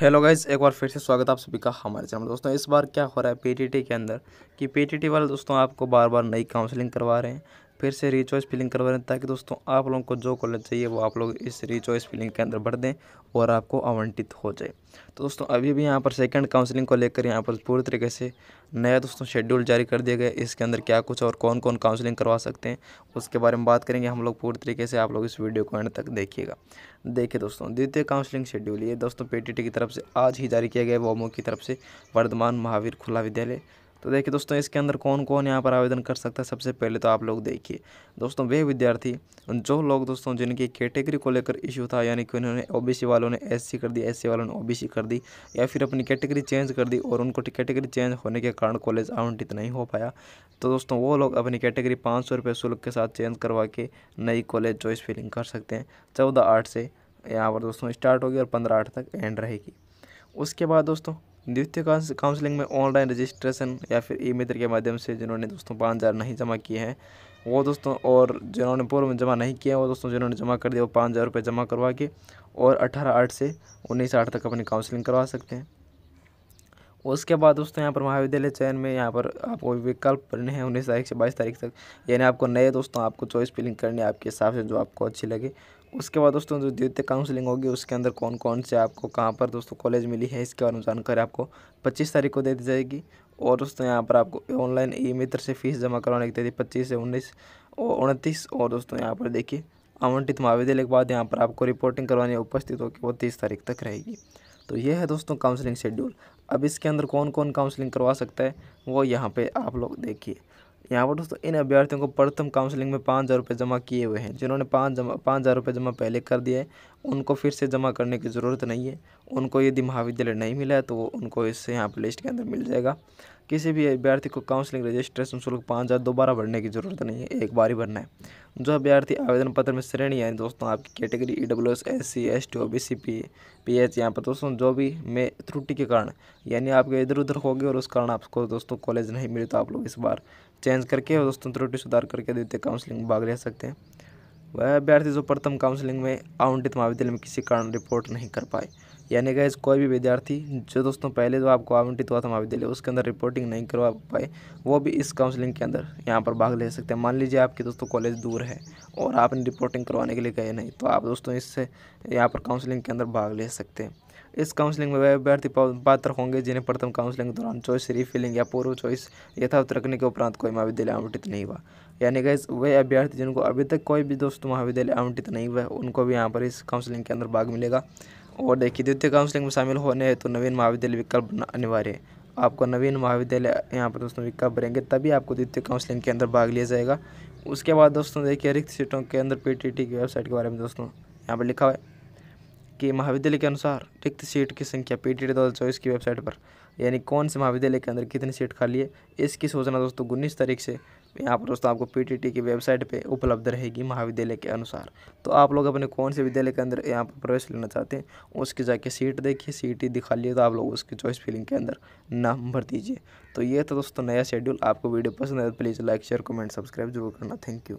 hello guys एक बार फिर से स्वागत आप सभी का हमारे चैनल दोस्तों इस बार क्या हो रहा है पीटीटी के अंदर कि पीटीटी वाले दोस्तों आपको बार बार नई काउंसलिंग करवा रहे हैं फिर से रीचॉइस फिलिंग करवा दें ताकि दोस्तों आप लोगों को जो कॉलेज चाहिए वो आप लोग इस रिचॉइस फिलिंग के अंदर भर दें और आपको आवंटित हो जाए तो दोस्तों अभी भी यहाँ पर सेकंड काउंसलिंग को लेकर यहाँ पर पूरी तरीके से नया दोस्तों शेड्यूल जारी कर दिया गया इसके अंदर क्या कुछ और कौन कौन काउंसलिंग करवा सकते हैं उसके बारे में बात करेंगे हम लोग पूरी तरीके से आप लोग इस वीडियो को एंड तक देखिएगा देखिए दोस्तों द्वितीय काउंसलिंग शेड्यूल ये दोस्तों पीटीटी की तरफ से आज ही जारी किया गया वोमो की तरफ से वर्धमान महावीर खुला विद्यालय तो देखिए दोस्तों इसके अंदर कौन कौन यहाँ पर आवेदन कर सकता है सबसे पहले तो आप लोग देखिए दोस्तों वे विद्यार्थी जो लोग दोस्तों जिनकी कैटेगरी को लेकर इशू था यानी कि उन्होंने ओबीसी वालों ने एससी कर दी एससी वालों ने ओबीसी कर दी या फिर अपनी कैटेगरी चेंज कर दी और उनको कैटेगरी चेंज होने के कारण कॉलेज आवंटित नहीं हो पाया तो दोस्तों वो लोग अपनी कैटेगरी पाँच सौ रुपये शुल्क के साथ चेंज करवा के नई कॉलेज चॉइस फिलिंग कर सकते हैं चौदह आठ से यहाँ पर दोस्तों स्टार्ट होगी और पंद्रह आठ तक एंड रहेगी उसके बाद दोस्तों द्वितीय काउंसलिंग में ऑनलाइन रजिस्ट्रेशन या फिर ई मित्र के माध्यम से जिन्होंने दोस्तों पाँच हज़ार नहीं जमा किए हैं वो दोस्तों और जिन्होंने पूर्व में जमा नहीं किया वो दोस्तों जिन्होंने जमा कर दिया वो पाँच हज़ार रुपये जमा करवा के और अठारह आठ से उन्नीस आठ तक अपनी काउंसलिंग करवा सकते हैं उसके बाद दोस्तों यहाँ पर महाविद्यालय चयन में यहाँ पर आपको विकल्प भरने हैं उन्नीस तारीख से बाईस तारीख तक यानी आपको नए दोस्तों आपको चॉइस फिलिंग करनी है आपके हिसाब से जो आपको अच्छी लगे उसके बाद दोस्तों जो द्वितीय काउंसलिंग होगी उसके अंदर कौन कौन से आपको कहाँ पर दोस्तों कॉलेज मिली है इसके बारे में जानकारी आपको पच्चीस तारीख को दे दी जाएगी और दोस्तों यहाँ पर आपको ऑनलाइन ई मित्र से फीस जमा करवाने की देती पच्चीस से उन्नीस और उनतीस और दोस्तों यहाँ पर देखिए आवंटित महाविद्यालय के बाद यहाँ पर आपको रिपोर्टिंग करवानी उपस्थित होगी वो तीस तारीख तक रहेगी तो ये है दोस्तों काउंसलिंग शेड्यूल अब इसके अंदर कौन कौन काउंसलिंग करवा सकता है वो यहाँ पे आप लोग देखिए यहाँ पर दोस्तों इन अभ्यर्थियों को प्रथम काउंसलिंग में पाँच हज़ार रुपये जमा किए हुए हैं जिन्होंने पाँच जमा पाँच हज़ार रुपये जमा पहले कर दिए उनको फिर से जमा करने की ज़रूरत नहीं है उनको यदि महाविद्यालय नहीं मिला है तो वो उनको इससे यहाँ पर लिस्ट के अंदर मिल जाएगा किसी भी अभ्यर्थी को काउंसलिंग रजिस्ट्रेशन शुल्क पाँच हज़ार दोबारा भरने की जरूरत नहीं है एक बार ही भरना है जो अभ्यर्थी आवेदन पत्र में श्रेणी यानी दोस्तों आपकी category E W S S C S T O B C P P H यहाँ पर दोस्तों जो भी में त्रुटि के कारण यानी आपके इधर उधर हो गए और उस कारण आपको दोस्तों कॉलेज नहीं मिले तो आप लोग इस बार चेंज करके और दोस्तों त्रुटि सुधार करके देते काउंसलिंग भाग ले सकते हैं वह अभ्यर्थी जो प्रथम काउंसलिंग में आवंटित महाविद्यालय में किसी कारण रिपोर्ट नहीं कर पाए यानी गैस कोई भी विद्यार्थी जो दोस्तों पहले जो तो आपको आवंटित हुआ था महाविद्यालय उसके अंदर रिपोर्टिंग नहीं करवा पाए वो भी इस काउंसलिंग के अंदर यहाँ पर भाग ले सकते हैं मान लीजिए आपके दोस्तों कॉलेज दूर है और आपने रिपोर्टिंग करवाने के लिए गए नहीं तो आप दोस्तों इससे यहाँ पर काउंसलिंग के अंदर भाग ले सकते हैं इस काउंसलिंग में वह अभ्यर्थी पात्र होंगे जिन्हें प्रथम काउंसलिंग के दौरान चॉइस रीफिलिंग या पूर्व चॉइस यथावत रखने के उपरांत कोई महाविद्यालय आवंटित नहीं हुआ यानी कि वह अभ्यर्थी जिनको अभी तक कोई भी दोस्त महाविद्यालय आवंटित नहीं हुआ उनको भी यहाँ पर इस काउंसलिंग के अंदर भाग मिलेगा और देखिए द्वितीय काउंसलिंग में शामिल होने हैं तो नवीन महाविद्यालय विकल्प अनिवार्य है आपको नवीन महाविद्यालय यहाँ पर दोस्तों विकल्प भरेंगे तभी आपको द्वितीय काउंसलिंग के अंदर भाग लिया जाएगा उसके बाद दोस्तों देखिए रिक्त सीटों के अंदर पी की वेबसाइट के बारे में दोस्तों यहाँ पर लिखा हुआ है कि महाविद्यालय के अनुसार रिक्त सीट की संख्या पी टी की वेबसाइट पर यानी कौन से महाविद्यालय के अंदर कितनी सीट खाली है इसकी सूचना दोस्तों उन्नीस तारीख से यहाँ पर दोस्तों आपको पीटीटी की वेबसाइट पे उपलब्ध रहेगी महाविद्यालय के अनुसार तो आप लोग अपने कौन से विद्यालय के अंदर यहाँ पर प्रवेश लेना चाहते हैं उसकी जाके सीट देखिए सीट ही दिखा लिए तो आप लोग उसकी चॉइस फिलिंग के अंदर नाम भर दीजिए तो ये था दोस्तों नया शेड्यूल आपको वीडियो पसंद है तो please like share comment subscribe जरूर करना थैंक यू